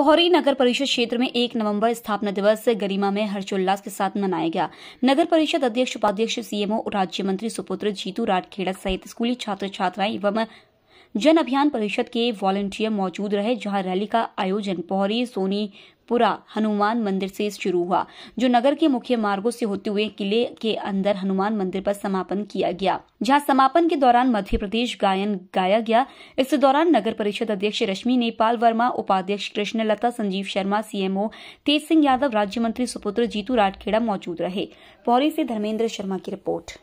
पोहरी नगर परिषद क्षेत्र में एक नवंबर स्थापना दिवस गरिमा में हर्षोल्लास के साथ मनाया गया नगर परिषद अध्यक्ष उपाध्यक्ष सीएमओ राज्य मंत्री सुपुत्र जीतू राठखेड़ा सहित स्कूली छात्र छात्राएं एवं जन अभियान परिषद के वॉलंटियर मौजूद रहे जहां रैली का आयोजन पोहरी सोनी पुरा हनुमान मंदिर से शुरू हुआ जो नगर के मुख्य मार्गों से होते हुए किले के अंदर हनुमान मंदिर पर समापन किया गया जहां समापन के दौरान मध्य प्रदेश गायन गाया गया इस दौरान नगर परिषद अध्यक्ष रश्मि नेपाल वर्मा उपाध्यक्ष कृष्ण लता संजीव शर्मा सीएमओ तेज सिंह यादव राज्य मंत्री सुपुत्र जीतू राठखेड़ा मौजूद रहे पौरी से धर्मेंद्र शर्मा की रिपोर्ट